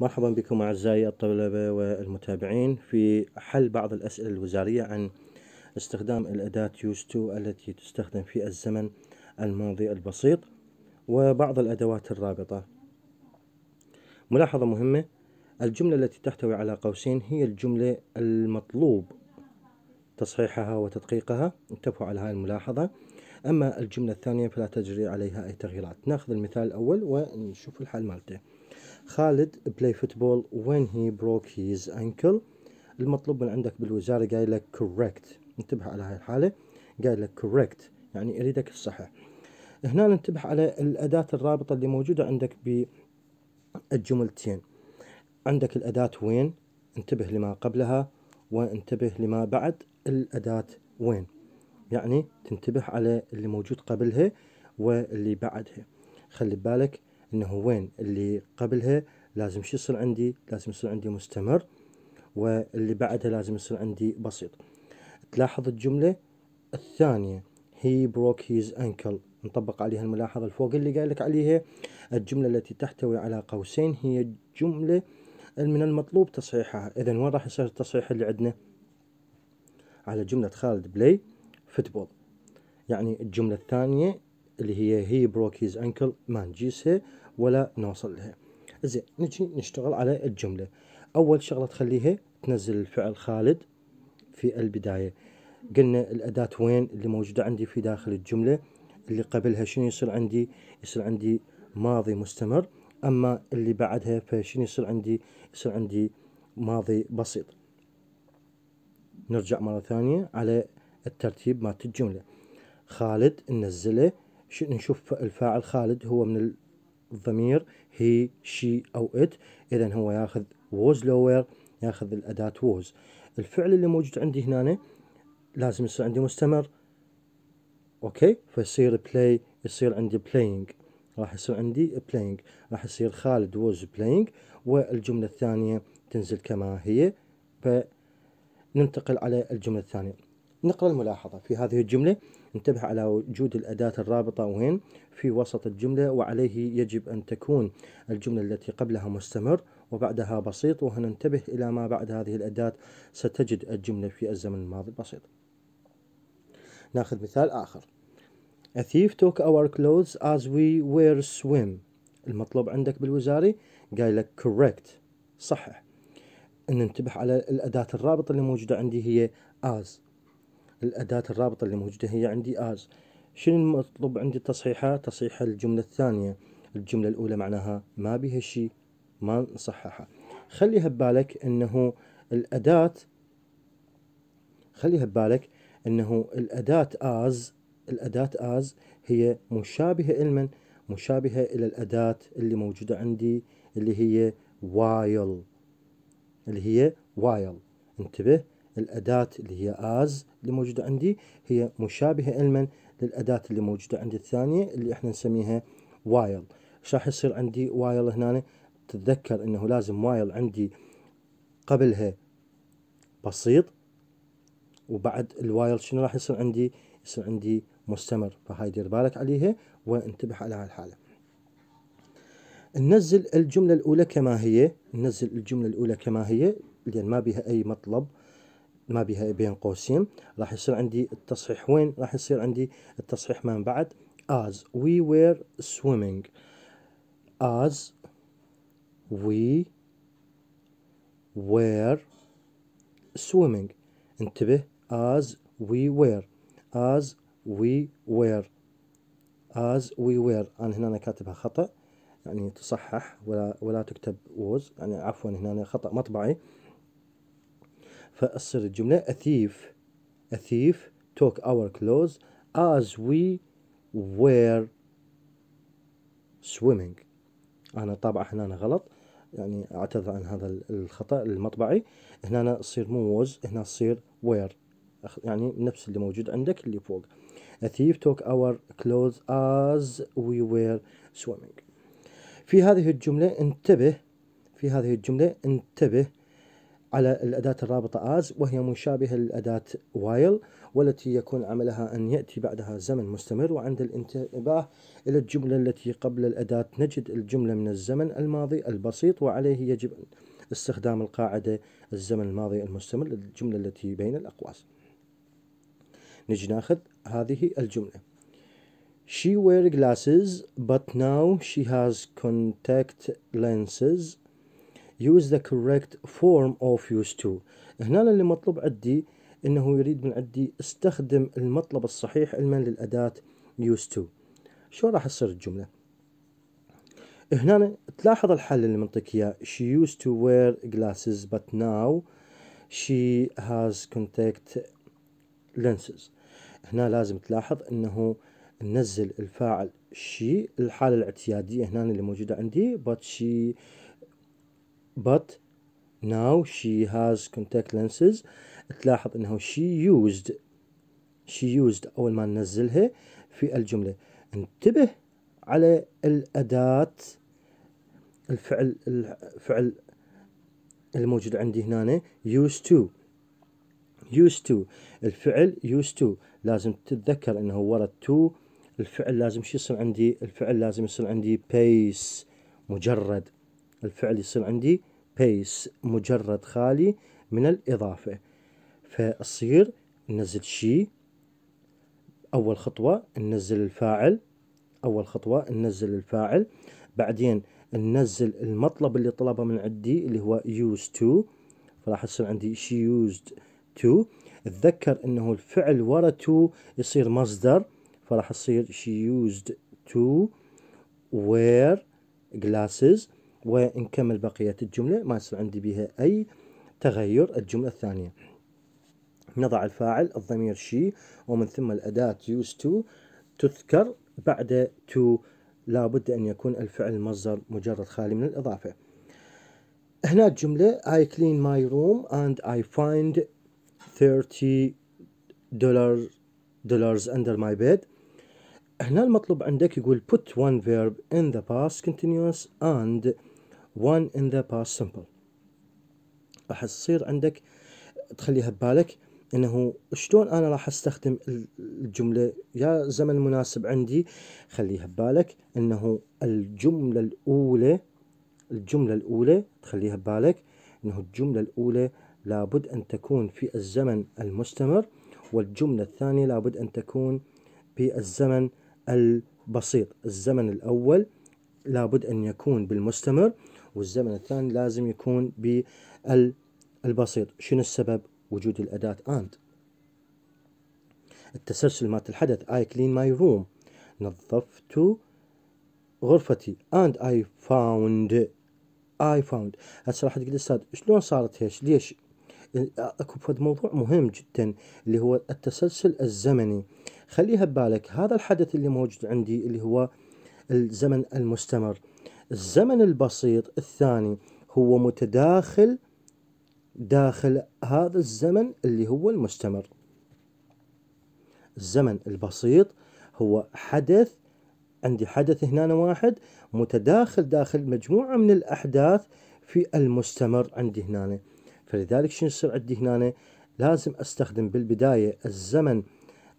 مرحبا بكم أعزائي الطلبة والمتابعين في حل بعض الأسئلة الوزارية عن استخدام الأداة يوز تو التي تستخدم في الزمن الماضي البسيط وبعض الأدوات الرابطة ملاحظة مهمة الجملة التي تحتوي على قوسين هي الجملة المطلوب تصحيحها وتدقيقها انتبهوا على هذه الملاحظة أما الجملة الثانية فلا تجري عليها أي تغييرات ناخذ المثال الأول ونشوف الحل مالته خالد بلاي فوتبول وين هي بروك هيز انكل المطلوب من عندك بالوزارة قايل لك كوركت انتبه على هاي الحالة قايل لك كوركت يعني اريدك الصحيح هنا ننتبه على الأداة الرابطة اللي موجودة عندك بالجملتين عندك الأداة وين انتبه لما قبلها وانتبه لما بعد الأداة وين يعني تنتبه على اللي موجود قبلها واللي بعدها خلي بالك انه وين اللي قبلها لازم شو يصير عندي لازم يصير عندي مستمر واللي بعدها لازم يصير عندي بسيط تلاحظ الجملة الثانية he broke his ankle نطبق عليها الملاحظة الفوق اللي قال لك عليها الجملة التي تحتوي على قوسين هي الجملة من المطلوب تصحيحها إذا وين راح يصير التصحيح اللي عندنا على جملة خالد بلاي فوتبول يعني الجملة الثانية اللي هي هي بروك هيز انكل ما نجيسها ولا نوصل لها زين نجي نشتغل على الجملة أول شغلة تخليها تنزل الفعل خالد في البداية قلنا الأداة وين اللي موجودة عندي في داخل الجملة اللي قبلها شنو يصير عندي يصير عندي ماضي مستمر أما اللي بعدها فشنو يصير عندي يصير عندي ماضي بسيط نرجع مرة ثانية على الترتيب مالت الجملة خالد نزله نشوف الفاعل خالد هو من الضمير هي شي او ات اذا هو ياخذ ووز لوير ياخذ الاداة ووز الفعل اللي موجود عندي هنا لازم يصير عندي مستمر اوكي فيصير بلاي يصير عندي بلاينج راح يصير عندي بلاينج راح يصير خالد ووز بلاينج والجملة الثانية تنزل كما هي فننتقل على الجملة الثانية نقرأ الملاحظة في هذه الجملة انتبه على وجود الأداة الرابطة وين في وسط الجملة وعليه يجب أن تكون الجملة التي قبلها مستمر وبعدها بسيط وهنا انتبه إلى ما بعد هذه الأداة ستجد الجملة في الزمن الماضي البسيط ناخذ مثال آخر A thief took our clothes as we were swim المطلوب عندك بالوزاري قايل لك correct صحح ننتبه على الأداة الرابطة اللي موجودة عندي هي as الأداة الرابطة اللي موجودة هي عندي از شنو المطلوب عندي تصحيحها تصحيح الجملة الثانية الجملة الأولى معناها ما بها شيء ما نصححها خليها ببالك أنه الأداة خليها ببالك أنه الأداة از الأداة از هي مشابهة إلما مشابهة إلى الأداة اللي موجودة عندي اللي هي while اللي هي while انتبه الأداة اللي هي از اللي موجودة عندي هي مشابهة علما للأداة اللي موجودة عندي الثانية اللي احنا نسميها وايل ايش راح يصير عندي وايل هنا تتذكر انه لازم وايل عندي قبلها بسيط وبعد الوايل شنو راح يصير عندي يصير عندي مستمر فهاي دير بالك عليها وانتبه على هالحالة ننزل الجملة الأولى كما هي ننزل الجملة الأولى كما هي لأن ما بها أي مطلب ما بها بين قوسين راح يصير عندي التصحيح وين راح يصير عندي التصحيح من بعد as we were swimming as we were swimming انتبه as we were as we were as we were انا هنا أنا كاتبها خطأ يعني تصحح ولا ولا تكتب was يعني عفوا هنا أنا خطأ مطبعي فتصير الجملة a thief a thief took our clothes as we were swimming أنا طبعا هنا غلط يعني أعتذر عن هذا الخطأ المطبعي هنا تصير مو was هنا تصير where يعني نفس اللي موجود عندك اللي فوق a thief took our clothes as we were swimming في هذه الجملة انتبه في هذه الجملة انتبه على الأداة الرابطة as وهي مشابهة للأداة while والتي يكون عملها أن يأتي بعدها زمن مستمر وعند الانتباه إلى الجملة التي قبل الأداة نجد الجملة من الزمن الماضي البسيط وعليه يجب استخدام القاعدة الزمن الماضي المستمر للجملة التي بين الأقواس نجي ناخذ هذه الجملة She wear glasses but now she has contact lenses use the correct form of used to هنا اللي مطلوب عندي انه يريد من عندي استخدم المطلب الصحيح علما للاداه used to شو راح تصير الجمله هنا تلاحظ الحل اللي منطيك اياه she used to wear glasses but now she has contact lenses هنا لازم تلاحظ انه ننزل الفاعل she الحالة الاعتيادية هنا اللي موجودة عندي but she but now she has contact lenses تلاحظ انه she used she used اول ما ننزلها في الجملة انتبه على الأداة الفعل الفعل الموجود عندي هنا used to used to الفعل used to لازم تتذكر انه ورا تو الفعل لازم شو يصير عندي الفعل لازم يصير عندي pace مجرد الفعل يصير عندي بيس مجرد خالي من الإضافة فأصير ننزل شي أول خطوة ننزل الفاعل أول خطوة ننزل الفاعل بعدين ننزل المطلب اللي طلبه من عندي اللي هو used to فراح يصير عندي she used to اتذكر انه الفعل ورا to يصير مصدر فراح يصير she used to wear glasses ونكمل بقية الجملة ما يصير عندي بها أي تغير الجملة الثانية نضع الفاعل الضمير شي ومن ثم الأداة used to تذكر بعد to لابد أن يكون الفعل المصدر مجرد خالي من الإضافة هنا الجملة I clean my room and I find 30 دولار dollars under my bed هنا المطلوب عندك يقول put one verb in the past continuous and one in the past simple راح تصير عندك تخليها ببالك انه شلون انا راح استخدم الجمله يا زمن مناسب عندي خليها ببالك انه الجمله الاولى الجمله الاولى تخليها ببالك انه الجمله الاولى لابد ان تكون في الزمن المستمر والجمله الثانيه لابد ان تكون في الزمن البسيط الزمن الاول لابد ان يكون بالمستمر والزمن الثاني لازم يكون بالبسيط شنو السبب وجود الأداة أنت التسلسل مات الحدث I clean my room نظفت غرفتي and I found I found هسه راح تقول استاذ شلون صارت هيش ليش اكو فد موضوع مهم جدا اللي هو التسلسل الزمني خليها ببالك هذا الحدث اللي موجود عندي اللي هو الزمن المستمر الزمن البسيط الثاني هو متداخل داخل هذا الزمن اللي هو المستمر الزمن البسيط هو حدث عندي حدث هنا واحد متداخل داخل مجموعة من الأحداث في المستمر عندي هنا فلذلك شو يصير عندي هنا لازم أستخدم بالبداية الزمن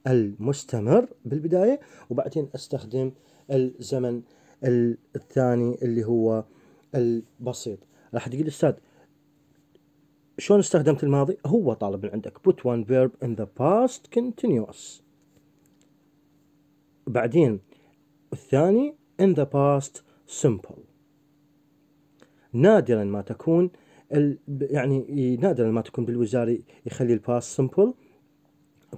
المستمر بالبداية وبعدين أستخدم الزمن الثاني اللي هو البسيط راح تقول استاذ شلون استخدمت الماضي هو طالب من عندك put one verb in the past continuous بعدين الثاني in the past simple نادرا ما تكون ال... يعني نادرا ما تكون بالوزاري يخلي الباست سمبل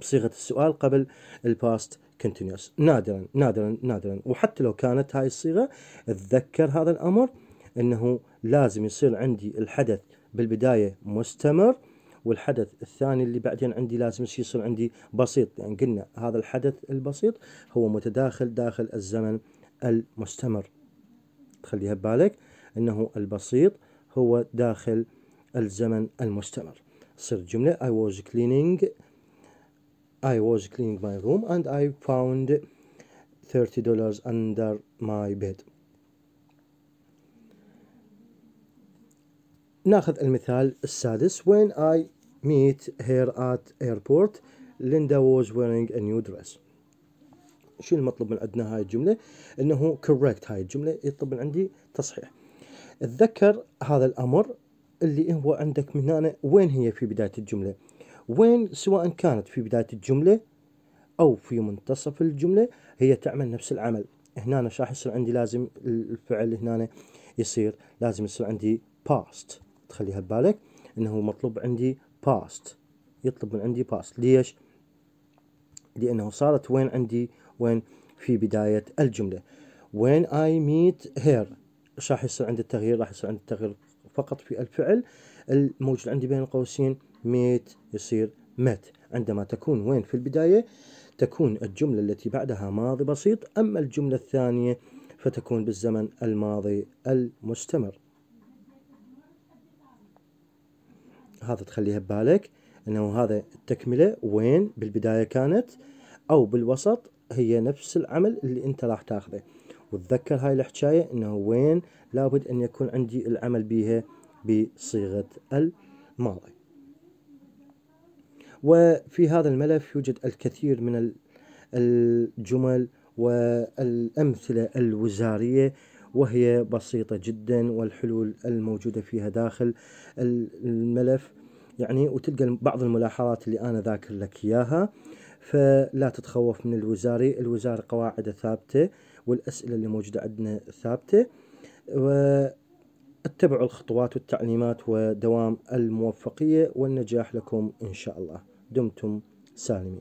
بصيغة السؤال قبل الباست كونتينيوس نادرا نادرا نادرا وحتى لو كانت هاي الصيغه اتذكر هذا الامر انه لازم يصير عندي الحدث بالبدايه مستمر والحدث الثاني اللي بعدين عندي لازم يصير عندي بسيط يعني قلنا هذا الحدث البسيط هو متداخل داخل الزمن المستمر تخليها ببالك انه البسيط هو داخل الزمن المستمر تصير جملة I was cleaning I was cleaning my room and I found 30 dollars under my bed ناخذ المثال السادس when I meet her at airport Linda was wearing a new dress شو المطلوب من عندنا هاي الجملة انه correct هاي الجملة يطلب من عندي تصحيح اتذكر هذا الامر اللي هو عندك من هنا وين هي في بداية الجملة وين سواء كانت في بداية الجملة أو في منتصف الجملة هي تعمل نفس العمل هنا راح يصير عندي لازم الفعل هنا يصير لازم يصير عندي past تخليها ببالك انه مطلوب عندي past يطلب من عندي past ليش؟ لانه صارت وين عندي وين في بداية الجملة when I meet her ايش راح يصير عندي التغيير؟ راح يصير عندي التغيير فقط في الفعل الموجود عندي بين القوسين ميت يصير مات عندما تكون وين في البداية تكون الجملة التي بعدها ماضي بسيط أما الجملة الثانية فتكون بالزمن الماضي المستمر هذا تخليها ببالك انه هذا التكمله وين بالبدايه كانت او بالوسط هي نفس العمل اللي انت راح تاخذه وتذكر هاي الحكايه انه وين لابد ان يكون عندي العمل بها بصيغه الماضي وفي هذا الملف يوجد الكثير من الجمل والأمثلة الوزارية وهي بسيطة جدا والحلول الموجودة فيها داخل الملف يعني وتلقى بعض الملاحظات اللي أنا ذاكر لك إياها فلا تتخوف من الوزاري الوزاري قواعده ثابتة والأسئلة اللي موجودة عندنا ثابتة واتبعوا الخطوات والتعليمات ودوام الموفقية والنجاح لكم إن شاء الله دمتم سالمين